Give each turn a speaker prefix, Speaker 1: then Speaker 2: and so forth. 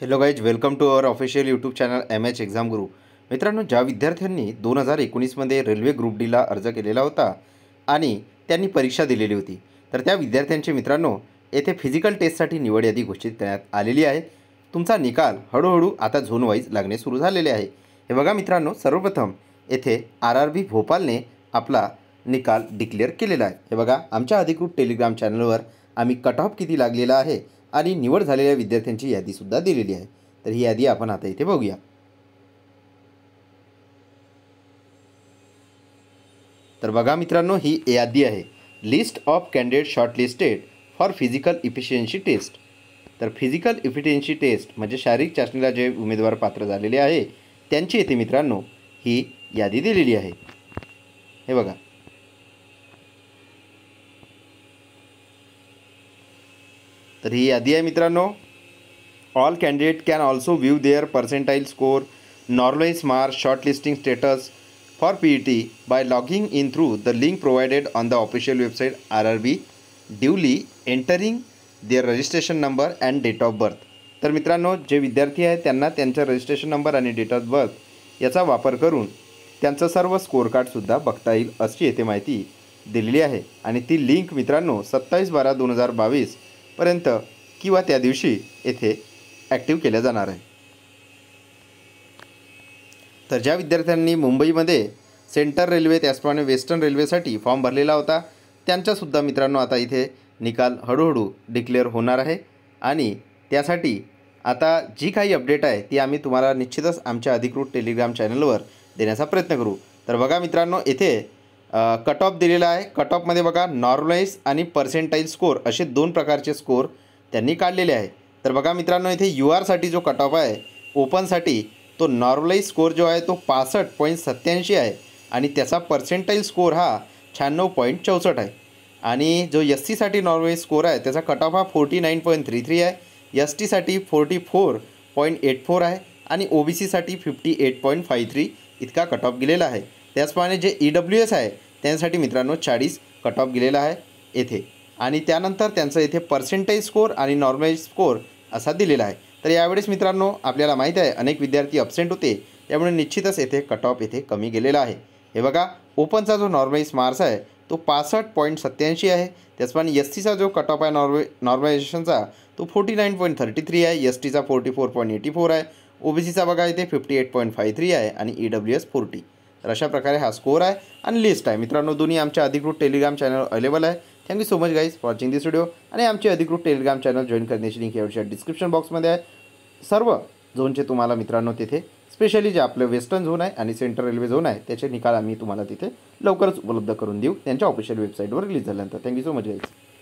Speaker 1: hello guys welcome to our official YouTube channel M H exam Guru मित्रांनो ज्या विद्यार्थ्यांनी दोन हजार एकोणीसमध्ये रेल्वे ग्रुप डीला अर्ज केलेला होता आणि त्यांनी परीक्षा दिलेली होती तर त्या विद्यार्थ्यांचे मित्रांनो येथे फिजिकल टेस्टसाठी निवड यादी घोषित करण्यात आलेली आहे तुमचा निकाल हळूहळू आता झोनवाईज लागणे सुरू झालेले आहे हे बघा मित्रांनो सर्वप्रथम येथे आर आर बी भोपालने आपला निकाल डिक्लेअर केलेला आहे हे बघा आमच्या अधिकृत टेलिग्राम चॅनलवर आम्ही कट ऑफ किती लागलेला आहे आणि निवड झालेल्या विद्यार्थ्यांची यादीसुद्धा दिलेली आहे तर ही यादी आपण आता इथे बघूया तर बघा मित्रांनो ही यादी आहे list of candidate shortlisted for physical efficiency test तर फिजिकल इफिशियन्सी टेस्ट म्हणजे शारीरिक चाचणीला जे उमेदवार पात्र झालेले आहे त्यांची येथे मित्रांनो ही यादी दिलेली आहे हे बघा तर ही यादी आहे मित्रांनो all candidate can also view their percentile score normalize mark short listing status for P E T by logging in through the link provided on the official website R R B duly entering their registration number and date of birth तर मित्रांनो जे विद्यार्थी आहेत त्यांना त्यांचा registration number आणि date of birth याचा वापर करून त्यांचं सर्व स्कोअर कार्डसुद्धा बघता येईल अशी येथे माहिती दिलेली आहे आणि ती लिंक मित्रांनो सत्तावीस बारा दोन हजार बावीस पर्यंत किंवा त्या दिवशी येथे ॲक्टिव्ह केल्या जाणार आहे तर ज्या विद्यार्थ्यांनी मुंबईमध्ये सेंट्रल रेल्वे त्याचप्रमाणे वेस्टर्न रेल्वेसाठी फॉर्म भरलेला होता त्यांच्यासुद्धा मित्रांनो आता इथे निकाल हळूहळू डिक्लेअर होणार आहे आणि त्यासाठी आता जी काही अपडेट आहे ती आम्ही तुम्हाला निश्चितच आमच्या अधिकृत टेलिग्राम चॅनलवर देण्याचा प्रयत्न करू तर बघा मित्रांनो येथे कट ऑफ दिलेला आहे कट ऑफमध्ये बघा नॉर्मलाइज आणि पर्सेंटाईल स्कोर असे दोन प्रकारचे स्कोर त्यांनी काढलेले आहे तर बघा मित्रांनो इथे यू आरसाठी जो कट ऑफ आहे ओपनसाठी तो नॉर्मलाइज स्कोर जो आहे तो पासष्ट पॉईंट सत्त्याऐंशी आहे आणि त्याचा पर्सेंटाईल स्कोर हा शहाण्णव पॉईंट चौसष्ट आहे आणि जो एस सीसाठी नॉर्मलाईज स्कोर आहे त्याचा कट ऑफ हा forty nine point three three आहे एस टीसाठी forty four point eight four आहे आणि ओ बी सीसाठी fifty eight point five three इतका कट ऑफ गेलेला आहे त्याचप्रमाणे जे ई डब्ल्यू एस आहे त्यांच्यासाठी मित्रांनो चाळीस कट ऑफ गेलेला आहे येथे आणि त्यानंतर त्यांचं येथे पर्सेंटेज स्कोअर आणि नॉर्मलाइज स्कोअर असा दिलेला आहे तर यावेळेस मित्रांनो आपल्याला माहीत आहे अनेक विद्यार्थी अबसेंट होते त्यामुळे निश्चितच येथे कट ऑफ येथे कमी गेलेला आहे हे बघा ओपनचा जो नॉर्मलाइज मार्क्स आहे तो पासष्ट पॉईंट सत्त्याऐंशी आहे त्याचप्रमाणे एस टीचा जो कट ऑफ आहे नॉर्मे नॉर्मलायझेशनचा तो forty nine point thirty three आहे एस टीचा forty four point eighty four आहे ओबीसीचा बघा इथे fifty eight point five three आहे आणि ई डब्ल्यू एस फोर्टी तर अशा प्रकारे हा स्कोर आहे आणि लिस्ट आहे मित्रांनो दोन्ही आमच्या अधिकृत टेलिग्राम चॅनल अवेलेबल आहे thank you so much guys watching this video आणि आमची अधिकृत टेलिग्राम चॅनल जॉईन करण्याची लिंक यावरच्या डिस्क्रिप्शन बॉक्समध्ये आहे सर्व झोनचे तुम्हाला मित्रांनो तिथे स्पेशली जे आपलं वेस्टर्न झोन आहे आणि सेंट्रल रेल्वे झोन आहे त्याचे निकाल आम्ही तुम्हाला तिथे लवकरच उपलब्ध करून देऊ त्यांच्या ऑफिशियल वेबसाईटवर रिलीज झाल्यानंतर थँक्यू सो मच गाईज